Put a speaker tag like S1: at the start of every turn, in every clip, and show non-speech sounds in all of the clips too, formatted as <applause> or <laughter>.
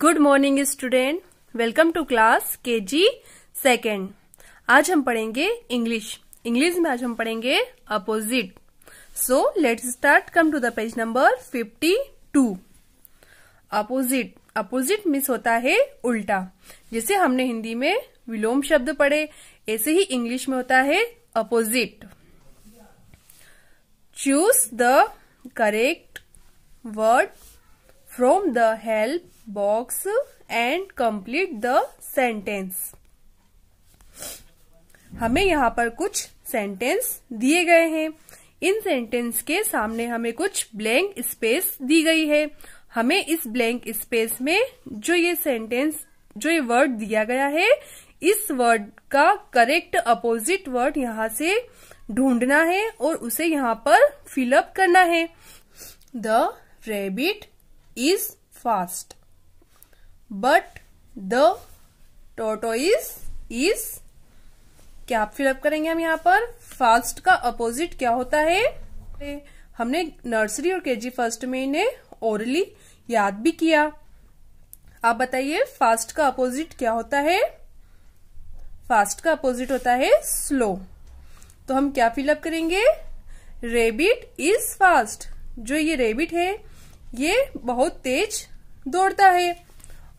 S1: Good morning student welcome to class K G second आज हम पढ़ेंगे इंग्लिश इंग्लिश में आज हम पढ़ेंगे opposite so let's start come to the page number fifty two opposite opposite means होता है उल्टा जैसे हमने हिंदी में विलोम शब्द पढ़े ऐसे ही इंग्लिश में होता है opposite choose the correct word from the help box and complete the sentence हमें यहाँ पर कुछ सेंटेंस दिए गए हैं इन सेंटेंस के सामने हमें कुछ ब्लैंक स्पेस दी गई है हमें इस ब्लैंक स्पेस में जो ये सेंटेंस जो ये वर्ड दिया गया है इस वर्ड का करेक्ट अपोजिट वर्ड यहाँ से ढूंढना है और उसे यहाँ पर फिलअप करना है the rabbit is fast but the tortoise is क्या आप फिलअप करेंगे हम यहाँ पर फास्ट का अपोजिट क्या होता है हमने नर्सरी और केजी फर्स्ट में इन्हें ओरली याद भी किया आप बताइए फास्ट का अपोजिट क्या होता है फास्ट का अपोजिट होता है स्लो तो हम क्या फिलअप करेंगे रेबिट इज फास्ट जो ये रेबिट है ये बहुत तेज दौड़ता है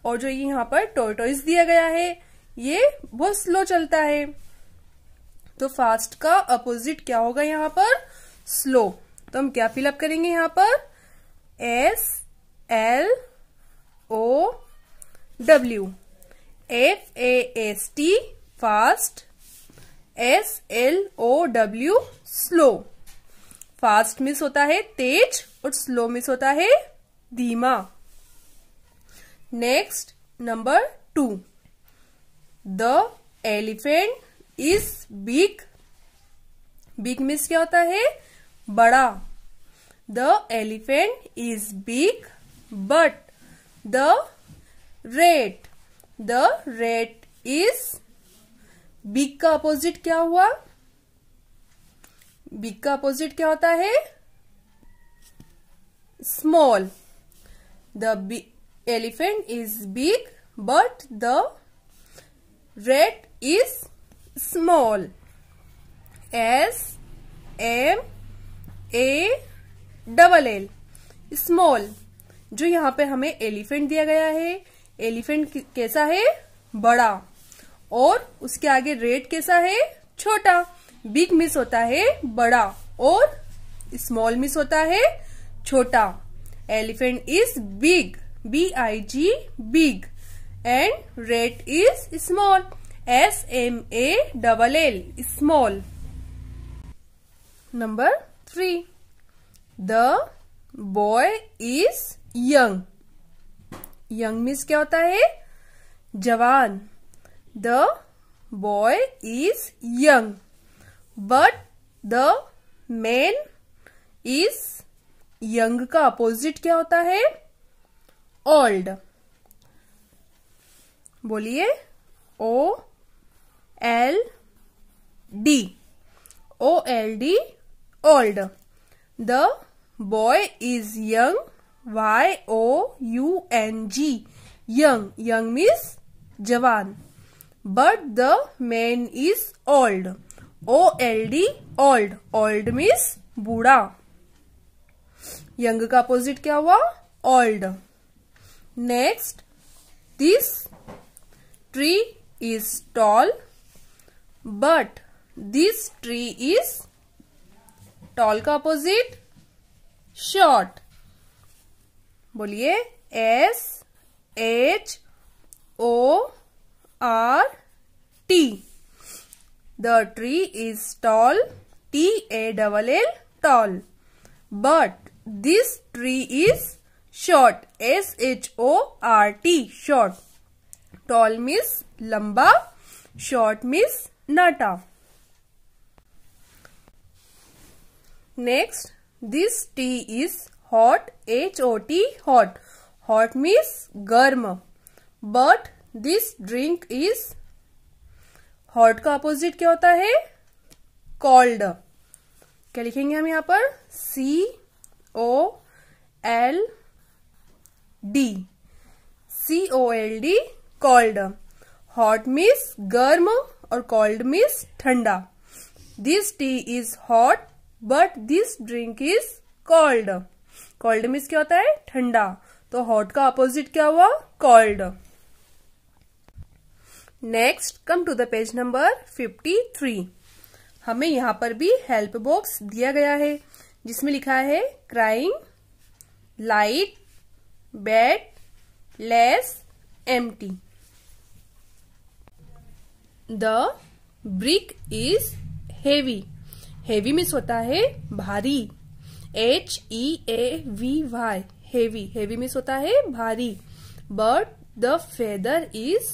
S1: और जो ये यहाँ पर टोटोइज दिया गया है ये बहुत स्लो चलता है तो फास्ट का अपोजिट क्या होगा यहाँ पर स्लो तो हम क्या फिलअप करेंगे यहाँ पर S L O W F A S T fast S L O W slow fast means होता है तेज और स्लो मिस होता है धीमा next number two the elephant is big big means क्या होता है बड़ा the elephant is big but the rat the rat is big का अपोजिट क्या हुआ बिग का अपोजिट क्या होता है small the big elephant is big but the rat is small. S M A double L small जो यहाँ पे हमें एलिफेंट दिया गया है एलिफेंट कैसा है बड़ा और उसके आगे रेट कैसा है छोटा बिग मिस होता है बड़ा और स्मॉल मिस होता है छोटा elephant is big B I G big and rat is small S M A double L small. Number 3 The boy is young. Young means क्या होता है जवान The boy is young but the man is young का opposite क्या होता है old बोलिए O L D O L D old the boy is young Y O U N G young young means जवान but the man is old O L D old old means बूढ़ा young का opposite क्या हुआ old Next, this tree is tall but this tree is tall का opposite short. बोलिए S H O R T. The tree is tall. T A double -L, L tall. But this tree is short S H O R T short tall means लंबा short means नाटा next this tea is hot H O T hot hot means गर्म but this drink is hot का opposite क्या होता है cold क्या लिखेंगे हम यहां पर C O L D C O L D cold hot means गर्म और कॉल्ड मीन्स ठंडा this tea is hot but this drink is called called means क्या होता है ठंडा तो हॉट का अपोजिट क्या हुआ cold next come to the page number 53 हमें यहां पर भी हेल्प बॉक्स दिया गया है जिसमें लिखा है crying light bed less empty the brick is heavy heavy means होता है भारी H E A V Y heavy heavy means होता है भारी but the feather is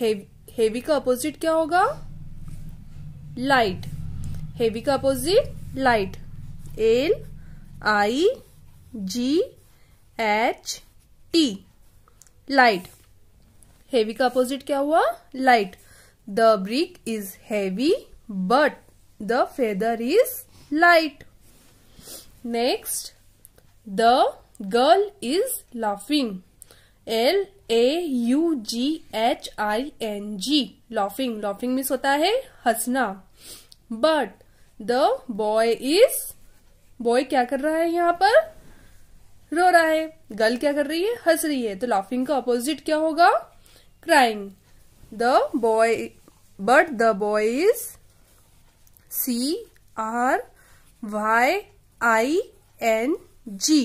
S1: heavy heavy का अपोजिट क्या होगा लाइट हेवी का opposite light L I G H T light heavy का अपोजिट क्या हुआ light the brick is heavy but the feather is light next the girl is laughing L A U G H I N G laughing laughing means होता है हंसना but the boy is boy क्या कर रहा है यहां पर रो रहा है गर्ल क्या कर रही है हंस रही है तो लाफिंग का अपोजिट क्या होगा crying the boy but the boy is C R Y I N G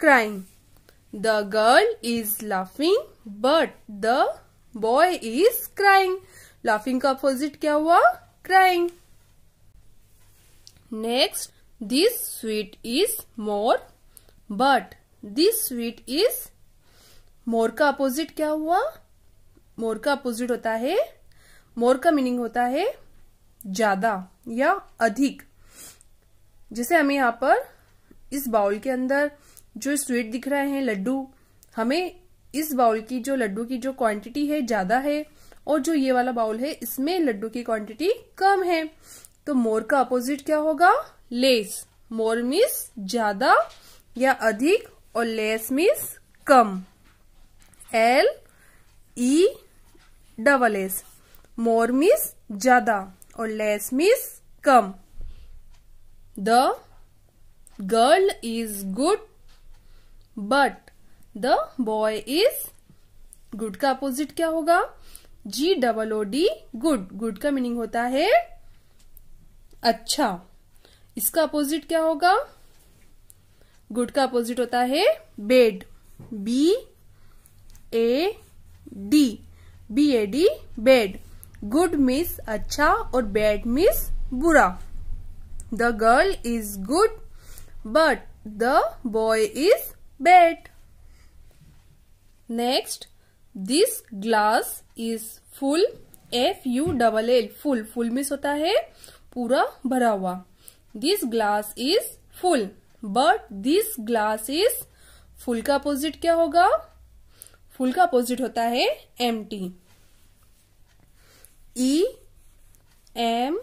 S1: crying the girl is laughing but the boy is crying laughing का अपोजिट क्या हुआ crying next this sweet is more but this sweet is more का opposite क्या हुआ मोर का opposite होता है मोर का मीनिंग होता है ज्यादा या अधिक जैसे हमें यहाँ पर इस बाउल के अंदर जो स्वीट दिख रहे हैं लड्डू हमें इस बाउल की जो लड्डू की जो क्वांटिटी है ज्यादा है और जो ये वाला बाउल है इसमें लड्डू की क्वांटिटी कम है तो मोर का अपोजिट क्या होगा लेस मोर मीन्स ज्यादा या अधिक और लेस मीन्स कम L E double S more means ज्यादा और लेस मीन्स कम the girl is good but the boy is good का अपोजिट क्या होगा G double O D good good का मीनिंग होता है अच्छा इसका अपोजिट क्या होगा गुड का अपोजिट होता है bad B A D B A D bad good means अच्छा और बेड मीन्स बुरा the girl is good but the boy is bad next this glass is full F U double L full full means होता है पूरा भरा हुआ this glass is full but this glass is full का opposite क्या होगा full का opposite होता है empty E M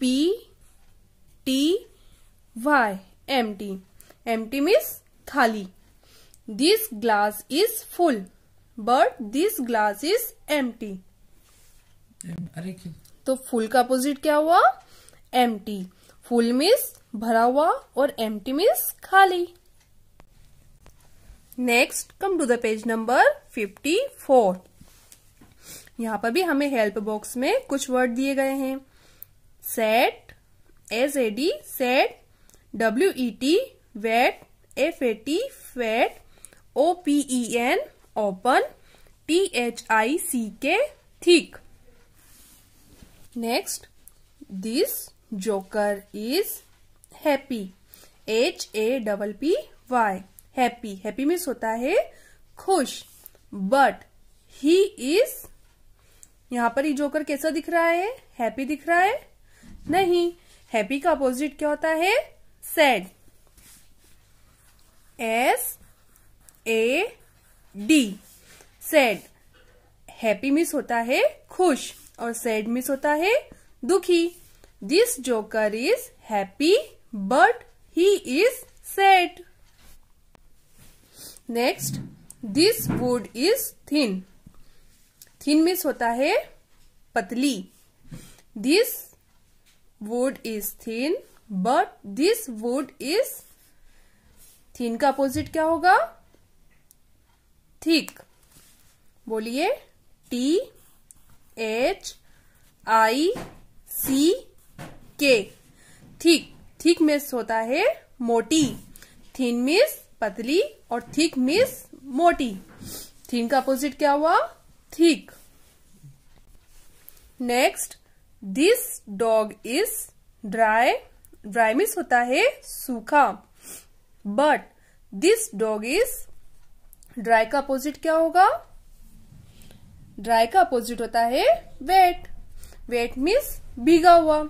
S1: P T Y M empty empty means खाली this glass is full but this glass is empty तो full का opposite क्या हुआ एम टी फुल मीन्स भरा हुआ और एम्प्टी मीन्स खाली next come to the page number fifty four यहाँ पर भी हमें हेल्प बॉक्स में कुछ वर्ड दिए गए हैं set S A D set W E T wet F A T fat O P N open T H I C K thick next this joker is happy H A double P Y happy happy means होता है खुश but he is यहां पर ये joker कैसा दिख रहा है हैप्पी दिख रहा है नहीं हैप्पी का अपोजिट क्या होता है sad S A D sad happy means होता है खुश और सैड मिस होता है दुखी this joker is happy but he is sad. Next this wood is thin thin means होता है पतली this wood is thin but this wood is thin का अपोजिट क्या होगा थिक बोलिए T H I C K thick thick miss होता है मोटी थिन मिस पतली और थिक मिस मोटी थिन का अपोजिट क्या हुआ thick next this dog is dry dry means होता है सूखा but this dog is dry का अपोजिट क्या होगा ड्राई का अपोजिट होता है वेट वेट मीन्स भीगा हुआ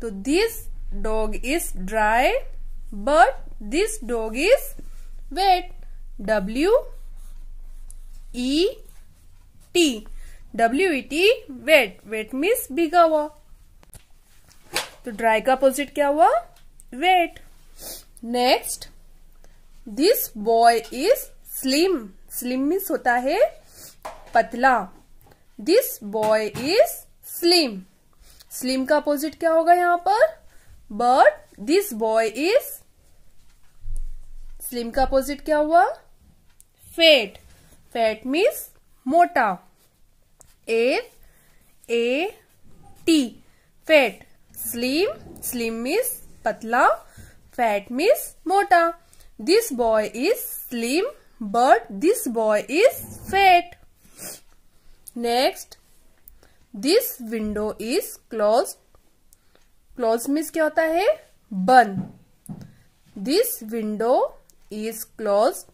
S1: तो this dog is dry but this dog is wet w e t w e t wet wet means भीगा हुआ तो ड्राई का अपोजिट क्या हुआ wet next this boy is slim slim means होता है पतला this boy is slim slim का अपोजिट क्या होगा यहाँ पर But this boy is slim का opposite क्या हुआ? Fat. Fat means मोटा. A, A, T, Fat. Slim. Slim means पतला. Fat means मोटा. This boy is slim, but this boy is fat. Next, this window is closed. Close means क्या होता है बंद this window is close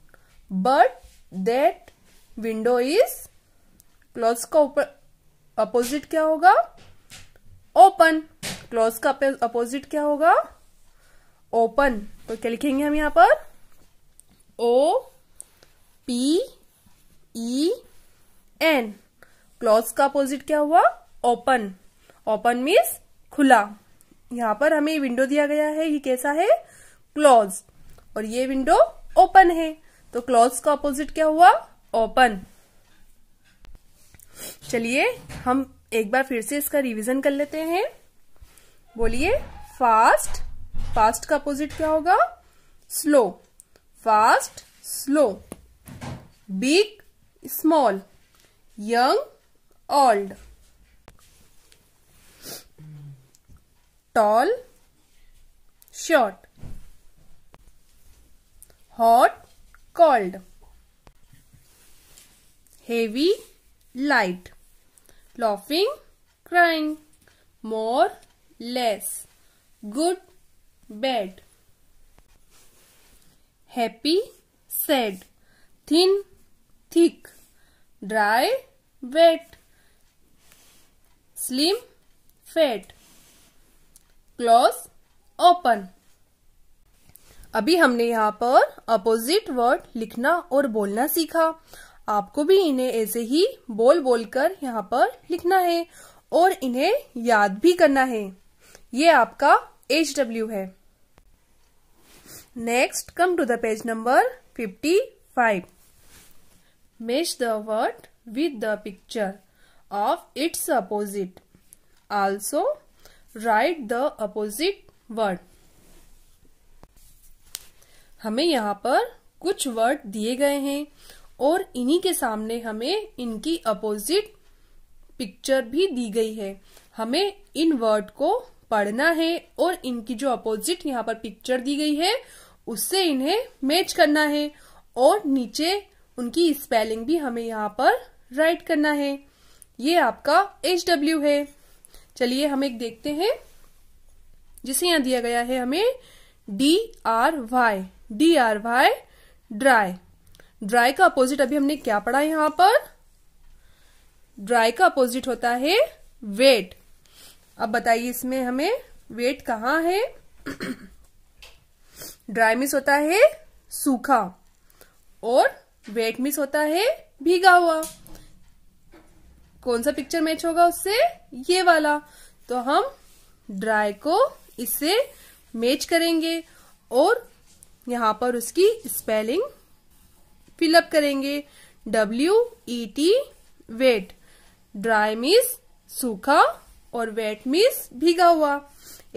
S1: but that window is close का ऊपर opposite क्या होगा ओपन क्लोज का अपोजिट क्या होगा ओपन तो क्या लिखेंगे हम यहां पर O P E N close का अपोजिट क्या हुआ ओपन ओपन मीन्स खुला यहाँ पर हमें विंडो दिया गया है ये कैसा है क्लोज और ये विंडो ओपन है तो क्लोज का अपोजिट क्या हुआ ओपन चलिए हम एक बार फिर से इसका रिवीजन कर लेते हैं बोलिए फास्ट फास्ट का अपोजिट क्या होगा slow fast slow big small young old tall short hot cold heavy light laughing crying more less good bad happy sad thin thick dry wet slim fat close open अभी हमने यहाँ पर opposite word लिखना और बोलना सीखा आपको भी इन्हें ऐसे ही बोल बोल कर यहाँ पर लिखना है और इन्हें याद भी करना है ये आपका एच डब्ल्यू है next come to the page number fifty five match the word with the picture of its opposite also write the opposite word हमें यहाँ पर कुछ वर्ड दिए गए हैं और इन्हीं के सामने हमें इनकी अपोजिट पिक्चर भी दी गई है हमें इन वर्ड को पढ़ना है और इनकी जो अपोजिट यहाँ पर पिक्चर दी गई है उससे इन्हें मैच करना है और नीचे उनकी स्पेलिंग भी हमें यहाँ पर राइट करना है ये आपका एच डब्ल्यू है चलिए हम एक देखते हैं जिसे यहां दिया गया है हमें D R Y D R Y dry dry का अपोजिट अभी हमने क्या पढ़ा यहां पर ड्राई का अपोजिट होता है वेट अब बताइए इसमें हमें वेट कहाँ है ड्राई <coughs> मिस होता है सूखा और वेट मिस होता है भीगा हुआ कौन सा पिक्चर मैच होगा उससे ये वाला तो हम ड्राई को इससे मैच करेंगे और यहाँ पर उसकी स्पेलिंग फिलअप करेंगे W E T wet dry means सूखा और वेट मीस भीगा हुआ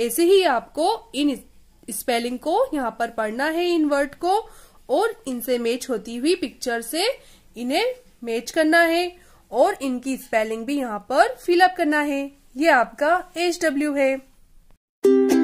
S1: ऐसे ही आपको इन स्पेलिंग को यहाँ पर पढ़ना है इन वर्ड को और इनसे मैच होती हुई पिक्चर से इन्हें मैच करना है और इनकी स्पेलिंग भी यहाँ पर फिलअप करना है ये आपका एच डब्ल्यू है